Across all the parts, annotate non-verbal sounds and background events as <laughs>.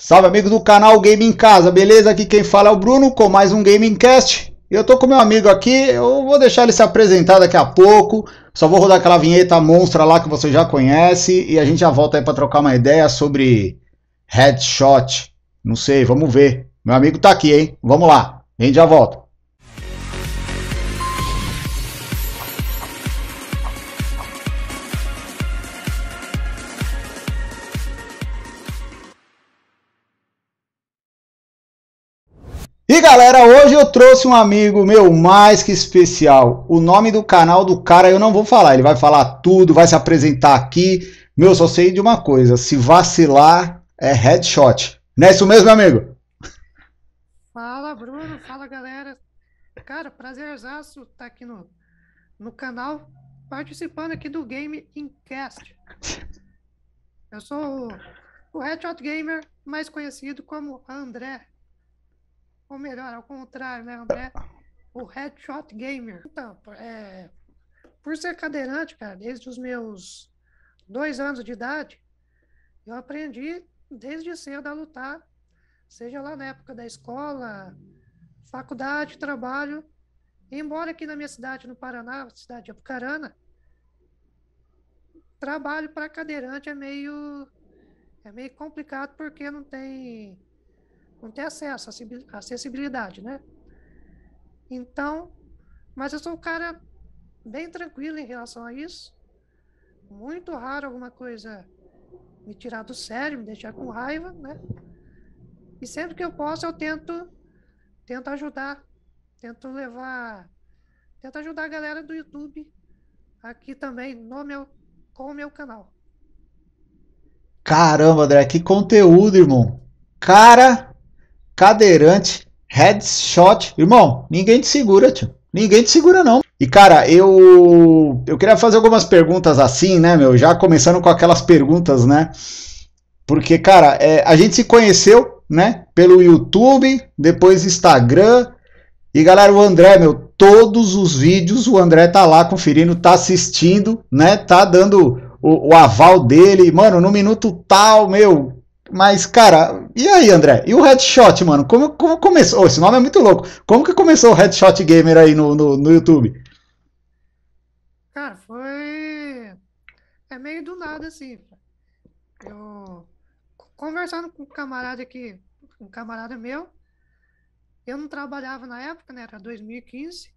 Salve amigo do canal Game em Casa, beleza? Aqui quem fala é o Bruno com mais um gamecast. Cast. Eu tô com meu amigo aqui, eu vou deixar ele se apresentar daqui a pouco. Só vou rodar aquela vinheta monstra lá que você já conhece e a gente já volta aí para trocar uma ideia sobre headshot. Não sei, vamos ver. Meu amigo tá aqui, hein? Vamos lá. A gente já volta. E galera, hoje eu trouxe um amigo meu mais que especial. O nome do canal do cara eu não vou falar, ele vai falar tudo, vai se apresentar aqui. Meu, só sei de uma coisa, se vacilar é headshot. Não é isso mesmo, amigo? Fala, Bruno, fala galera. Cara, prazerzaço estar tá aqui no, no canal, participando aqui do Game Incast. Eu sou o, o Headshot Gamer, mais conhecido como André ou melhor, ao contrário, né, André? O Headshot Gamer. Então, é, por ser cadeirante, cara, desde os meus dois anos de idade, eu aprendi desde cedo a lutar, seja lá na época da escola, faculdade, trabalho. Embora aqui na minha cidade, no Paraná, cidade de Apucarana, trabalho para cadeirante é meio é meio complicado porque não tem não tem acesso, acessibilidade, né? Então, mas eu sou um cara bem tranquilo em relação a isso. Muito raro alguma coisa me tirar do sério, me deixar com raiva, né? E sempre que eu posso, eu tento, tento ajudar, tento levar, tento ajudar a galera do YouTube aqui também no meu, com o meu canal. Caramba, André, que conteúdo, irmão. Cara, cadeirante, headshot. Irmão, ninguém te segura, tio. Ninguém te segura, não. E cara, eu eu queria fazer algumas perguntas assim, né, meu? Já começando com aquelas perguntas, né? Porque, cara, é, a gente se conheceu, né? Pelo YouTube, depois Instagram. E galera, o André, meu, todos os vídeos o André tá lá conferindo, tá assistindo, né? Tá dando o, o aval dele. Mano, no minuto tal, meu, mas, cara, e aí, André? E o Headshot, mano? Como, como começou? Oh, esse nome é muito louco. Como que começou o Headshot Gamer aí no, no, no YouTube? Cara, foi. É meio do nada, assim. Eu. Conversando com um camarada aqui, um camarada meu, eu não trabalhava na época, né? Era 2015.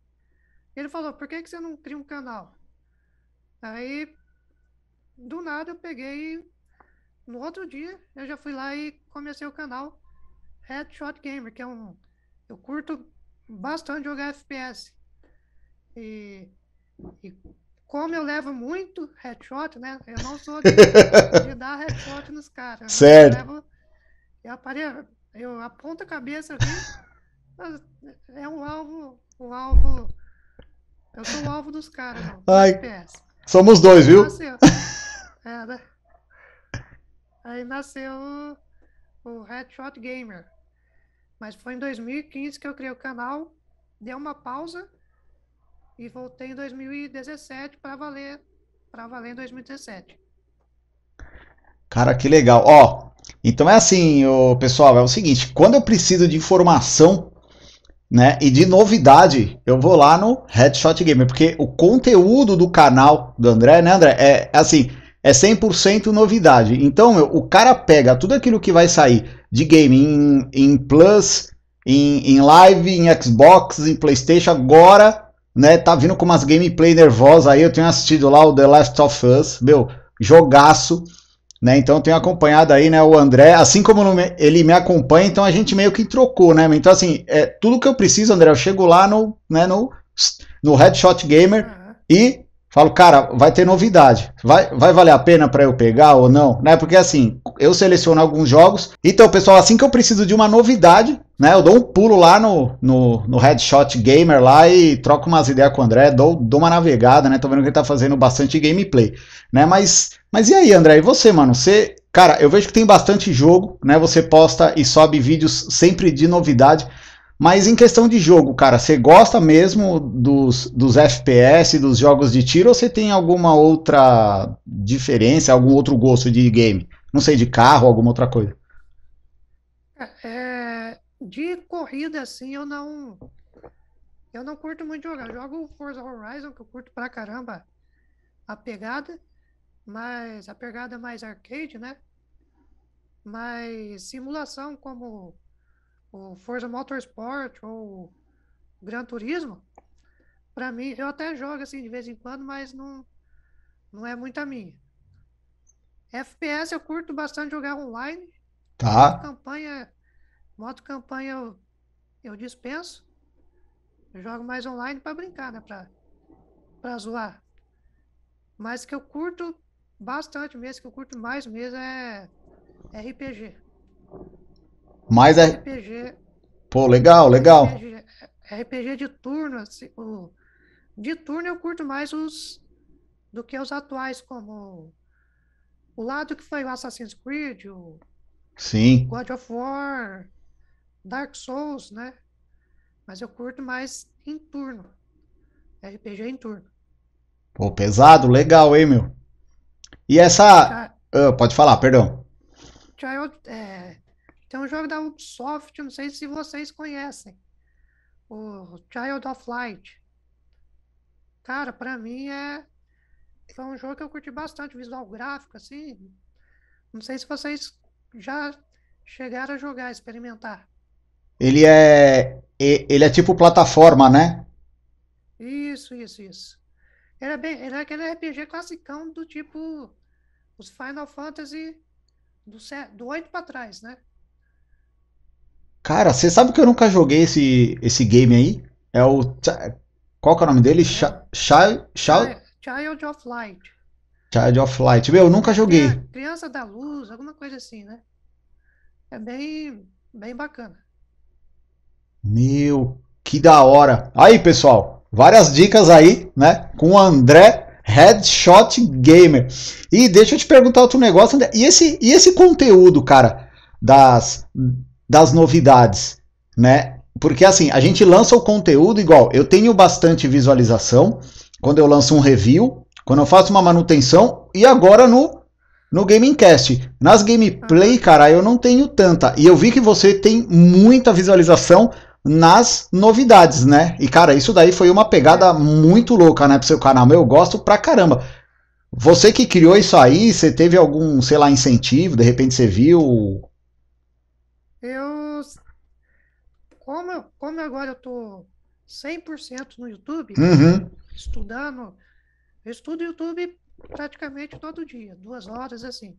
Ele falou: por que, que você não cria um canal? Aí, do nada, eu peguei no outro dia, eu já fui lá e comecei o canal Headshot Gamer, que é um. Eu curto bastante jogar FPS. E, e como eu levo muito headshot, né? Eu não sou de, <laughs> de dar headshot nos caras. Né, certo. Eu, levo, eu, apareço, eu aponto a cabeça aqui. Assim, é um alvo. Um alvo. Eu sou o alvo dos caras, Ai, FPS. Somos dois, então, viu? Assim, <laughs> é, né? Aí nasceu o, Headshot Gamer. Mas foi em 2015 que eu criei o canal, dei uma pausa e voltei em 2017 para valer, para valer em 2017. Cara, que legal. Ó, então é assim, o pessoal, é o seguinte, quando eu preciso de informação, né, e de novidade, eu vou lá no Headshot Gamer, porque o conteúdo do canal do André, né, André, é, é assim, é 100% novidade. Então, meu, o cara pega tudo aquilo que vai sair de game em, em Plus, em, em Live, em Xbox, em PlayStation, agora, né? Tá vindo com umas gameplay nervosas aí. Eu tenho assistido lá o The Last of Us, meu, jogaço. Né, então eu tenho acompanhado aí, né, o André, assim como ele me acompanha, então a gente meio que trocou, né? Então assim, é tudo que eu preciso, André, eu chego lá no, né, no no Headshot Gamer e falo, cara, vai ter novidade. Vai, vai valer a pena para eu pegar ou não? Né? Porque assim, eu seleciono alguns jogos. Então, pessoal, assim que eu preciso de uma novidade, né? Eu dou um pulo lá no, no, no Headshot Gamer lá e troco umas ideias com o André, dou, dou uma navegada, né? Tô vendo que ele tá fazendo bastante gameplay, né? Mas, mas e aí, André? E você, mano? Você, cara, eu vejo que tem bastante jogo, né? Você posta e sobe vídeos sempre de novidade. Mas em questão de jogo, cara, você gosta mesmo dos, dos FPS, dos jogos de tiro, ou você tem alguma outra diferença, algum outro gosto de game? Não sei, de carro, alguma outra coisa? É, é, de corrida, assim, eu não. Eu não curto muito jogar. Eu jogo Forza Horizon, que eu curto pra caramba a pegada, mas a pegada mais arcade, né? Mas simulação como o Forza Motorsport ou o Gran Turismo, para mim, eu até jogo assim de vez em quando, mas não, não é muito a minha. FPS eu curto bastante jogar online. Tá. Moto campanha, moto campanha eu, eu dispenso. Eu jogo mais online para brincar, né? Pra, pra zoar. Mas que eu curto bastante mesmo, que eu curto mais mesmo é RPG. Mas é. RPG. Pô, legal, legal. RPG, RPG de turno, assim, o... de turno eu curto mais os do que os atuais, como o lado que foi o Assassin's Creed, o Sim. God of War, Dark Souls, né? Mas eu curto mais em turno. RPG em turno. Pô, pesado, legal, hein, meu? E essa. Ah, pode falar, perdão. Child, é, tem um jogo da Ubisoft, não sei se vocês conhecem. O Child of Light. Cara, para mim é foi um jogo que eu curti bastante, visual gráfico assim. Não sei se vocês já chegaram a jogar, experimentar. Ele é ele é tipo plataforma, né? Isso, isso, isso. Ele é bem, ele é aquele RPG classicão do tipo os Final Fantasy do, do 8 para trás, né? Cara, você sabe que eu nunca joguei esse, esse game aí? É o. Qual que é o nome dele? Child, Child of Light. Child of Light. Meu, eu nunca joguei. criança da Luz, alguma coisa assim, né? É bem, bem bacana. Meu, que da hora. Aí, pessoal, várias dicas aí, né? Com o André Headshot Gamer. E deixa eu te perguntar outro negócio, André. E esse, e esse conteúdo, cara, das das novidades, né? Porque assim, a gente lança o conteúdo igual, eu tenho bastante visualização quando eu lanço um review, quando eu faço uma manutenção e agora no no gamecast, Nas gameplay, cara, eu não tenho tanta. E eu vi que você tem muita visualização nas novidades, né? E cara, isso daí foi uma pegada é. muito louca, né, pro seu canal. Eu gosto pra caramba. Você que criou isso aí, você teve algum, sei lá, incentivo? De repente você viu eu. Como, como agora eu tô 100% no YouTube, uhum. estudando. Eu estudo YouTube praticamente todo dia, duas horas assim.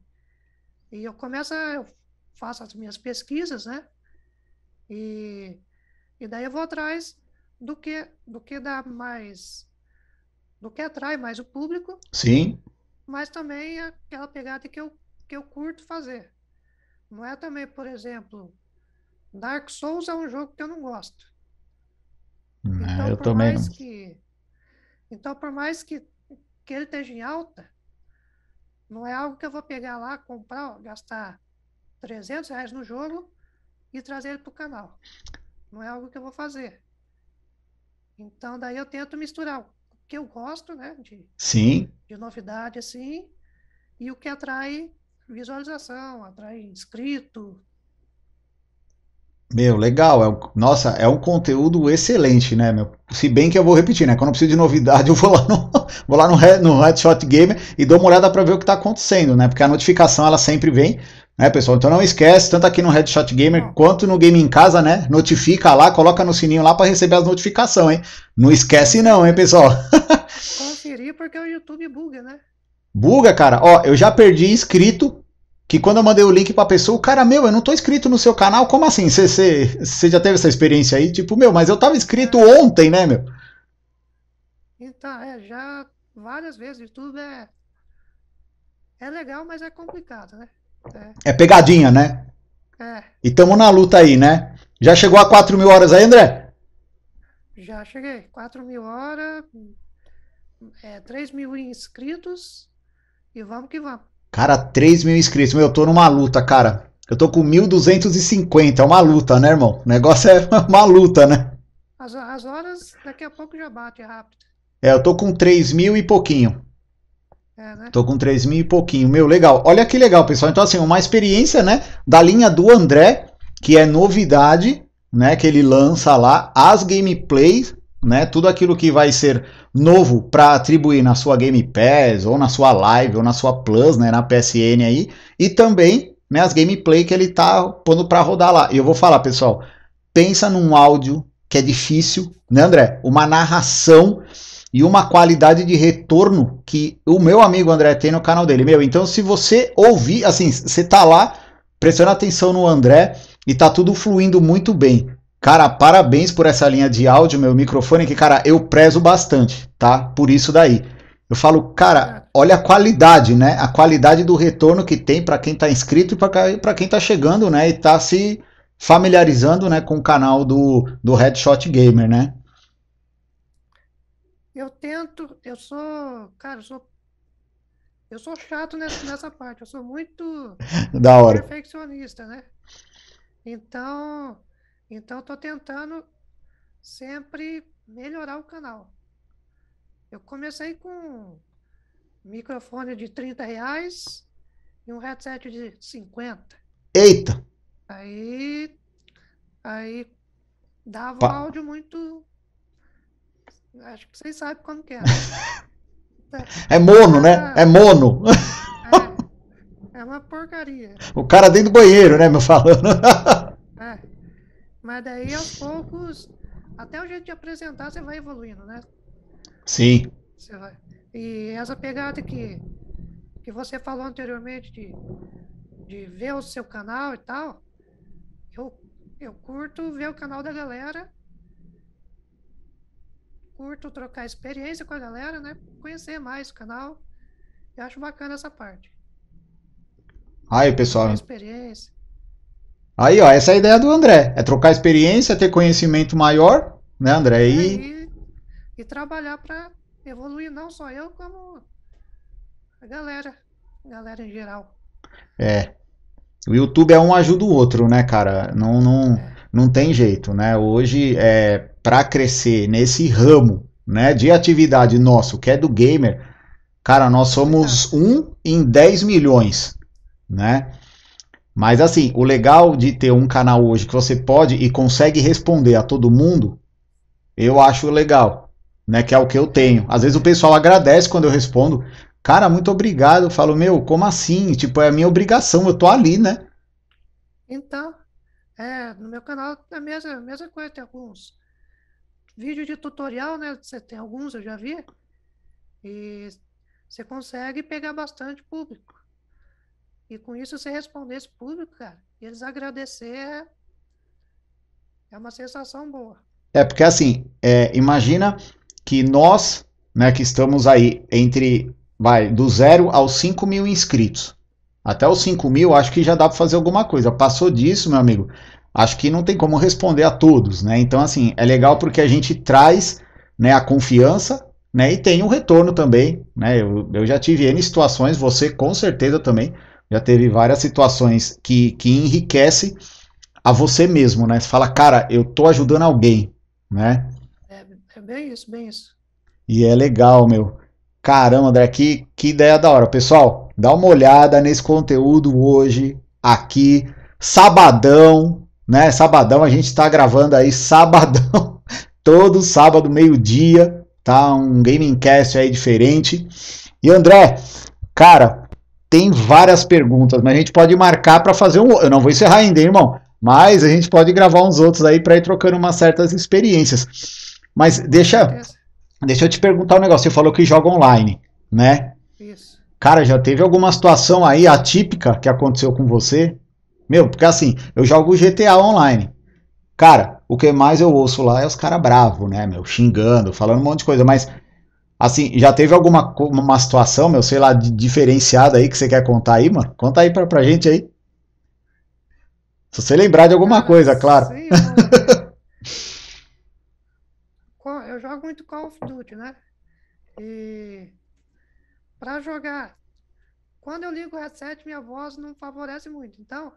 E eu começo, eu faço as minhas pesquisas, né? E, e daí eu vou atrás do que do que dá mais do que atrai mais o público. Sim. Mas também é aquela pegada que eu que eu curto fazer. Não é também, por exemplo, Dark Souls é um jogo que eu não gosto. Não, então, eu por mais não. que Então, por mais que, que ele esteja em alta, não é algo que eu vou pegar lá, comprar, gastar 300 reais no jogo e trazer ele para o canal. Não é algo que eu vou fazer. Então, daí eu tento misturar o que eu gosto, né? De, Sim. De novidade, assim, e o que atrai visualização, atrai inscrito. Meu, legal. É nossa, é um conteúdo excelente, né, meu? Se bem que eu vou repetir, né? Quando eu preciso de novidade, <laughs> eu vou lá no, vou lá no, no Headshot Gamer e dou uma olhada para ver o que está acontecendo, né? Porque a notificação ela sempre vem, né, pessoal? Então não esquece, tanto aqui no Headshot Gamer ah. quanto no Game em Casa, né? Notifica lá, coloca no sininho lá para receber as notificações, hein? Não esquece não, hein, pessoal? <laughs> Conferir porque o YouTube buga, né? Buga, cara. Ó, eu já perdi inscrito que quando eu mandei o link pra pessoa, o cara, meu, eu não tô inscrito no seu canal, como assim? Você já teve essa experiência aí? Tipo, meu, mas eu tava inscrito ontem, né, meu? Então, é, já várias vezes, tudo é. É legal, mas é complicado, né? É, é pegadinha, né? É. E tamo na luta aí, né? Já chegou a 4 mil horas aí, André? Já cheguei. 4 mil horas, é, 3 mil inscritos e vamos que vamos. Cara, 3 mil inscritos. Meu, eu tô numa luta, cara. Eu tô com 1.250. É uma luta, né, irmão? O negócio é <laughs> uma luta, né? As, as horas daqui a pouco já bate é rápido. É, eu tô com 3 mil e pouquinho. É, né? Tô com 3 mil e pouquinho. Meu, legal. Olha que legal, pessoal. Então, assim, uma experiência, né? Da linha do André, que é novidade, né? Que ele lança lá as gameplays né? Tudo aquilo que vai ser novo para atribuir na sua Game Pass, ou na sua Live, ou na sua Plus, né? Na PSN aí. E também, né? As gameplay que ele tá pondo para rodar lá. E eu vou falar, pessoal. Pensa num áudio que é difícil, né, André? Uma narração e uma qualidade de retorno que o meu amigo André tem no canal dele. Meu, então se você ouvir, assim, você tá lá, prestando atenção no André e tá tudo fluindo muito bem. Cara, parabéns por essa linha de áudio, meu microfone, que, cara, eu prezo bastante, tá? Por isso daí. Eu falo, cara, olha a qualidade, né? A qualidade do retorno que tem para quem tá inscrito e para quem tá chegando, né? E tá se familiarizando, né, com o canal do, do Headshot Gamer, né? Eu tento, eu sou, cara, eu sou eu sou chato nessa, nessa parte, eu sou muito <laughs> da hora. perfeccionista, né? Então, então, estou tentando sempre melhorar o canal. Eu comecei com um microfone de 30 reais e um headset de 50. Eita! Aí, aí dava um áudio muito. Acho que vocês sabem como que é. <laughs> é mono, né? É, é mono. É, é uma porcaria. O cara dentro do banheiro, né, meu falando? é. Mas daí aos poucos, até o jeito de apresentar, você vai evoluindo, né? Sim. Você vai. E essa pegada que, que você falou anteriormente de, de ver o seu canal e tal, eu, eu curto ver o canal da galera, curto trocar experiência com a galera, né? Conhecer mais o canal. Eu acho bacana essa parte. Aí, pessoal. Experiência. Aí, ó, essa é a ideia do André. É trocar experiência, ter conhecimento maior, né, André? E, é, e, e trabalhar para evoluir não só eu, como a galera, a galera em geral. É. O YouTube é um ajuda o outro, né, cara? Não, não, é. não tem jeito, né? Hoje, é, para crescer nesse ramo, né, de atividade nosso, que é do gamer, cara, nós somos um em 10 milhões, né? Mas assim, o legal de ter um canal hoje que você pode e consegue responder a todo mundo, eu acho legal, né? Que é o que eu tenho. Às vezes o pessoal agradece quando eu respondo. Cara, muito obrigado. Eu falo, meu, como assim? Tipo, é a minha obrigação, eu tô ali, né? Então, é, no meu canal é a mesma, mesma coisa, tem alguns vídeos de tutorial, né? Você tem alguns, eu já vi. E você consegue pegar bastante público. E com isso você responder esse público, cara, e eles agradecer é, é, uma sensação boa. É, porque assim, é, imagina que nós, né, que estamos aí entre, vai, do zero aos 5 mil inscritos. Até os 5 mil, acho que já dá para fazer alguma coisa. Passou disso, meu amigo, acho que não tem como responder a todos, né? Então, assim, é legal porque a gente traz né, a confiança né, e tem um retorno também, né? Eu, eu já tive N situações, você com certeza também, já teve várias situações que, que enriquece a você mesmo, né? Você fala, cara, eu tô ajudando alguém, né? É, é bem isso, bem isso. E é legal, meu. Caramba, André, que, que ideia da hora. Pessoal, dá uma olhada nesse conteúdo hoje, aqui, sabadão, né? Sabadão, a gente tá gravando aí sabadão, <laughs> todo sábado, meio-dia, tá? Um gamecast aí diferente. E André, cara, tem várias perguntas, mas a gente pode marcar para fazer um. Eu não vou encerrar ainda, hein, irmão, mas a gente pode gravar uns outros aí para ir trocando umas certas experiências. Mas deixa, deixa eu te perguntar um negócio. Você falou que joga online, né? Isso. Cara, já teve alguma situação aí atípica que aconteceu com você? Meu, porque assim, eu jogo GTA online. Cara, o que mais eu ouço lá é os caras bravos, né, meu? Xingando, falando um monte de coisa. Mas Assim, já teve alguma uma situação, meu, sei lá, diferenciada aí que você quer contar aí, mano? Conta aí pra, pra gente aí. Se você lembrar de alguma ah, coisa, claro. <laughs> eu... jogo muito Call of Duty, né? E para jogar, quando eu ligo o reset, minha voz não favorece muito. Então,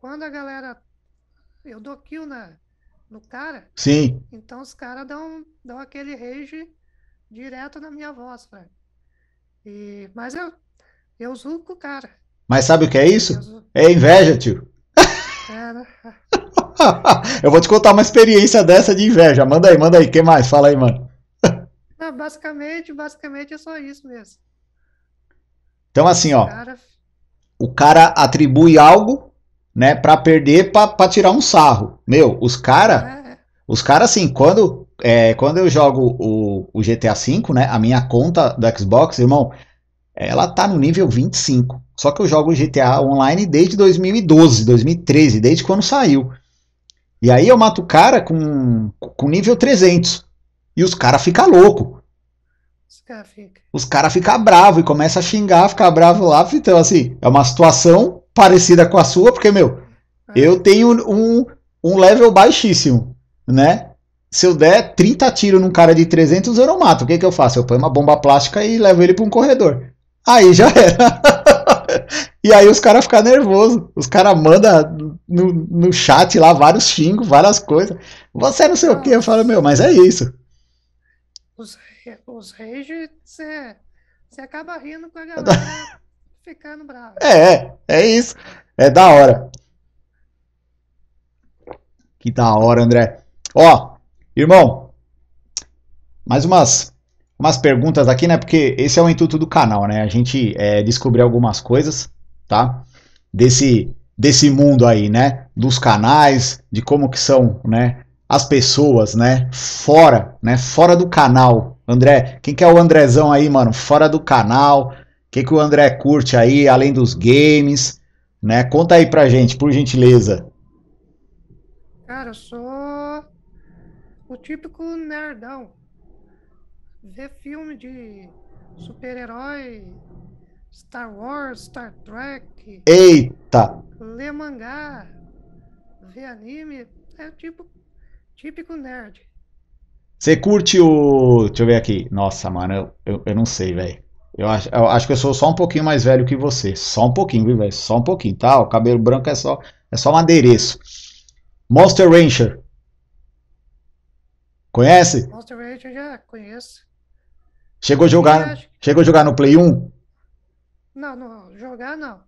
quando a galera eu dou kill na no cara, sim. Então os caras dão dão aquele rage direto na minha voz, velho. Né? E, mas eu, eu zuco o cara. Mas sabe o que é isso? É inveja, tio. É, né? <laughs> eu vou te contar uma experiência dessa de inveja. Manda aí, manda aí. Quem mais? Fala aí, mano. <laughs> Não, basicamente, basicamente é só isso mesmo. Então, assim, ó. O cara, o cara atribui algo, né, pra perder, pra, pra tirar um sarro. Meu, os cara. É. Os caras, assim, quando é, quando eu jogo o, o, GTA V, né, a minha conta do Xbox, irmão, ela tá no nível 25. Só que eu jogo o GTA Online desde 2012, 2013, desde quando saiu. E aí eu mato o cara com, com nível 300. E os caras ficam louco. Os caras ficam cara fica bravos e começa a xingar, ficar bravo lá. Então, assim, é uma situação parecida com a sua, porque, meu, ah. eu tenho um, um level baixíssimo, né? se eu der 30 tiros num cara de 300, eu não mato. O que, que eu faço? Eu ponho uma bomba plástica e levo ele para um corredor. Aí já <laughs> era. e aí os caras ficam nervosos. Os caras mandam no, no chat lá vários xingos, várias coisas. Você é não sei o que. Eu falo, meu, mas é isso. Os, os rages, você acaba rindo com a <laughs> galera ficando brava. É, é, é isso. É da hora. Que da hora, André. Ó, Irmão, mais umas, umas perguntas aqui, né? Porque esse é o intuito do canal, né? A gente é, descobrir algumas coisas, tá? Desse, desse mundo aí, né? Dos canais, de como que são, né? As pessoas, né? Fora, né? Fora do canal. André, quem que é o Andrezão aí, mano? Fora do canal. O que, que o André curte aí, além dos games, né? Conta aí pra gente, por gentileza. Cara, eu sou o típico nerdão. Vê filme de super-herói, Star Wars, Star Trek. Eita! Lê mangá, vê anime. É o tipo, típico nerd. Você curte o. Deixa eu ver aqui. Nossa, mano, eu, eu, eu não sei, velho. Eu acho, eu acho que eu sou só um pouquinho mais velho que você. Só um pouquinho, viu, velho? Só um pouquinho, tá? O cabelo branco é só, é só um adereço. Monster Rancher. Conhece? Monster Rancher já conheço. Chegou a jogar, que... chegou a jogar no Play 1? Não, não, jogar não.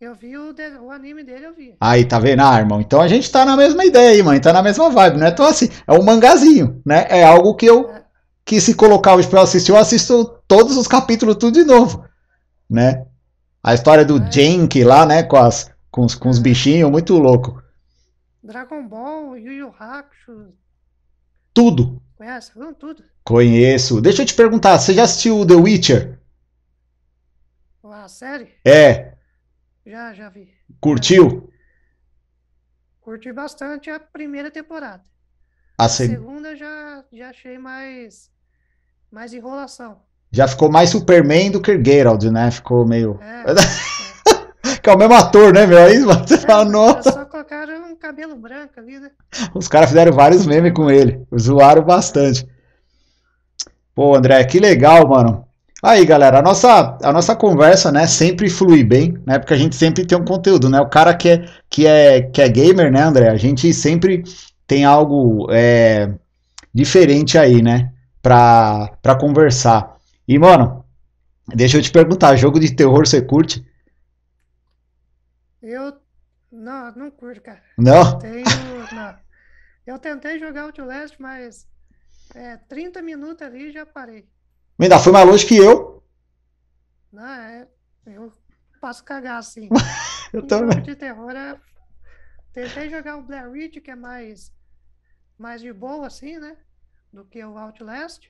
Eu vi o, de... o anime dele, eu vi. Aí, tá vendo, ah, irmão? Então a gente tá na mesma ideia aí, mãe. Tá na mesma vibe, né? é tão assim. É um mangazinho, né? É algo que eu. Que se colocar para assistir, eu assisto todos os capítulos, tudo de novo. Né? A história do é. Jenk lá, né? Com, as, com, os, com os bichinhos, muito louco. Dragon Ball, Yu Yu Hakusho, tudo. Conhece? Não, tudo. Conheço. Deixa eu te perguntar, você já assistiu The Witcher? A ah, série? É. Já, já vi. Curtiu? Curti bastante a primeira temporada. A, a segunda já, já achei mais, mais enrolação. Já ficou mais Superman do que Geralt, né? Ficou meio. É, <laughs> é. que é o mesmo ator, né, meu? Aí você é, fala, nossa cabelo branco ali, né? Os caras fizeram vários memes com ele, zoaram bastante. Pô, André, que legal, mano. Aí, galera, a nossa, a nossa conversa, né, sempre flui bem, né, porque a gente sempre tem um conteúdo, né, o cara que é, que é, que é gamer, né, André, a gente sempre tem algo é, diferente aí, né, pra, pra conversar. E, mano, deixa eu te perguntar, jogo de terror você curte? Eu não, não curto, cara. Não? Eu, tenho, não. <laughs> eu tentei jogar Outlast, mas é, 30 minutos ali já parei. Ainda foi mais longe que eu. Não, é, eu passo cagar assim. <laughs> eu também. de terror é... Tentei jogar o Blair Witch, que é mais, mais de boa, assim, né? Do que o Outlast.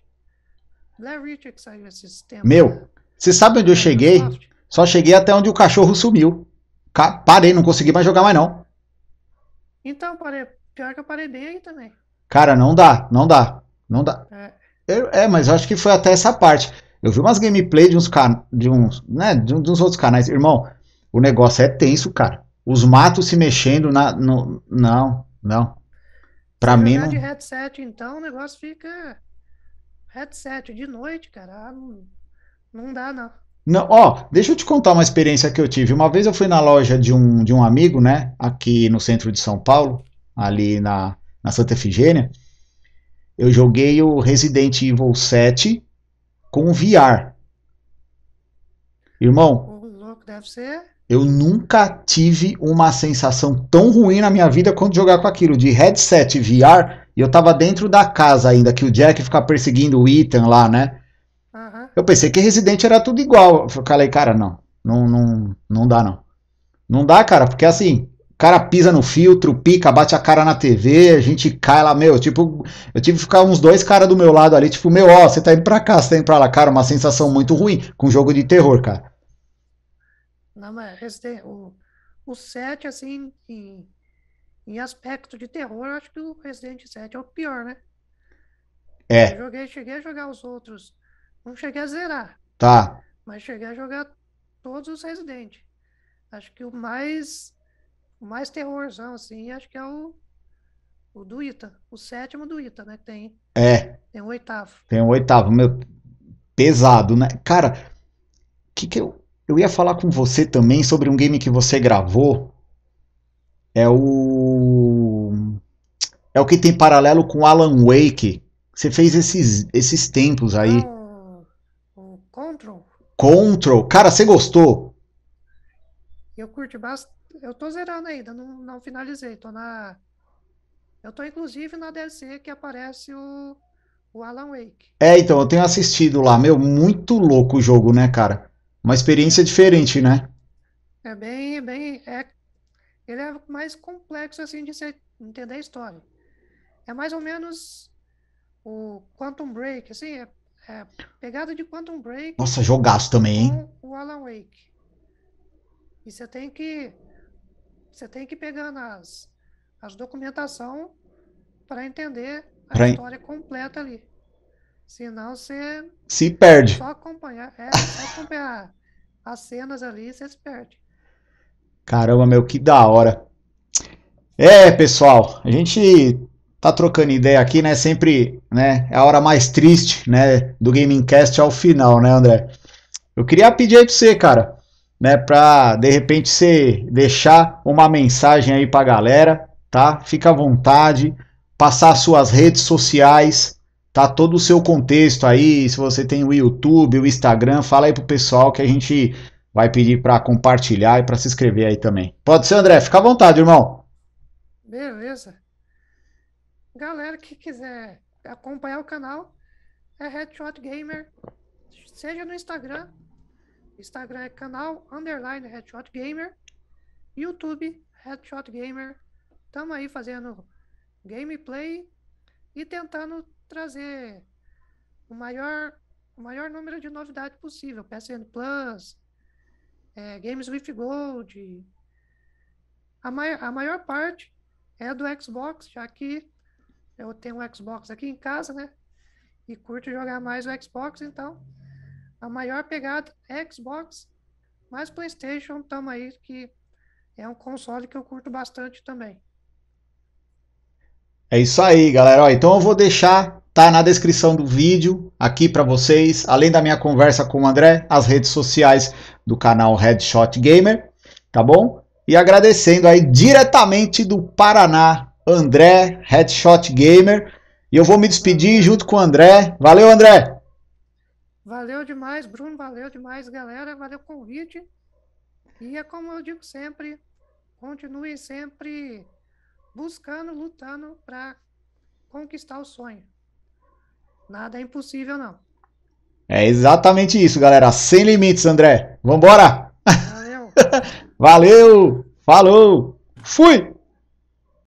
Blair Witch é que saiu esse sistema. Meu, né? você sabe onde eu cheguei? Só cheguei até onde o cachorro sumiu. Parei, não consegui mais jogar mais não. Então, parei. Pior que eu parei aí também. Cara, não dá, não dá. Não dá. É, eu, é mas eu acho que foi até essa parte. Eu vi umas gameplay de uns can... de uns, né, de uns outros canais. Irmão, o negócio é tenso, cara. Os matos se mexendo na no... não, não. Para mim não. de headset então, o negócio fica headset de noite, cara. Ah, não, não dá não. Não, ó, deixa eu te contar uma experiência que eu tive. Uma vez eu fui na loja de um, de um amigo, né? Aqui no centro de São Paulo, ali na, na Santa Efigênia. Eu joguei o Resident Evil 7 com VR. Irmão, eu nunca tive uma sensação tão ruim na minha vida quanto jogar com aquilo de headset VR. E eu tava dentro da casa ainda, que o Jack fica perseguindo o Ethan lá, né? Eu pensei que Resident era tudo igual. Eu falei, cara, não. Não, não, não dá, não. Não dá, cara, porque assim, o cara pisa no filtro, pica, bate a cara na TV, a gente cai lá, meu, tipo, eu tive que ficar uns dois caras do meu lado ali, tipo, meu, ó, você tá indo pra cá, você tá indo pra lá, cara, uma sensação muito ruim com jogo de terror, cara. Não, mas o, o 7, assim, em, em aspecto de terror, acho que o Resident 7 é o pior, né? É. Eu joguei, cheguei a jogar os outros não cheguei a zerar. Tá. Mas cheguei a jogar todos os Resident. Acho que o mais. O mais terrorzão, assim, acho que é o. O do Ita. O sétimo do Ita, né? Que tem. É. Tem o oitavo. Tem o oitavo, meu. Pesado, né? Cara, que que eu. Eu ia falar com você também sobre um game que você gravou. É o. É o que tem paralelo com Alan Wake. Você fez esses, esses tempos aí. Não. Control. Cara, você gostou? Eu curti bastante. Eu tô zerando ainda, não, não finalizei. Tô na. Eu tô inclusive na DLC que aparece o, o Alan Wake. É, então, eu tenho assistido lá. Meu, muito louco o jogo, né, cara? Uma experiência diferente, né? É bem, é bem. É... Ele é mais complexo, assim, de ser... entender a história. É mais ou menos o Quantum Break, assim, é é, pegada de Quantum Break. Nossa, jogaço também, hein? O Alan Wake. E você tem que. Você tem que pegar nas as documentação para entender a pra história completa ali. Senão você. Se perde. Só acompanhar, é, só acompanhar as cenas ali, você se perde. Caramba, meu, que da hora. É, pessoal, a gente tá trocando ideia aqui, né? Sempre, né? É a hora mais triste, né? Do gamecast ao final, né, André? Eu queria pedir aí pra você, cara, né? Pra de repente você deixar uma mensagem aí pra galera, tá? Fica à vontade, passar suas redes sociais, tá? Todo o seu contexto aí. Se você tem o YouTube, o Instagram, fala aí pro pessoal que a gente vai pedir para compartilhar e para se inscrever aí também. Pode ser, André? Fica à vontade, irmão. Beleza. Galera que quiser acompanhar o canal, é Headshot Gamer, seja no Instagram, Instagram é canal underline Headshot Gamer, YouTube Headshot Gamer. estamos aí fazendo gameplay e tentando trazer o maior, o maior número de novidade possível. PSN Plus, é, Games with Gold. A, mai a maior parte é do Xbox, já que eu tenho um Xbox aqui em casa, né? E curto jogar mais o Xbox, então a maior pegada é Xbox, mas PlayStation tamo aí que é um console que eu curto bastante também. É isso aí, galera. Ó, então eu vou deixar tá na descrição do vídeo aqui para vocês, além da minha conversa com o André, as redes sociais do canal Headshot Gamer, tá bom? E agradecendo aí diretamente do Paraná André, Headshot Gamer. E eu vou me despedir junto com o André. Valeu, André! Valeu demais, Bruno. Valeu demais, galera. Valeu o convite. E é como eu digo sempre, continue sempre buscando, lutando para conquistar o sonho. Nada é impossível, não. É exatamente isso, galera. Sem limites, André. Vambora! Valeu! <laughs> Valeu! Falou! Fui!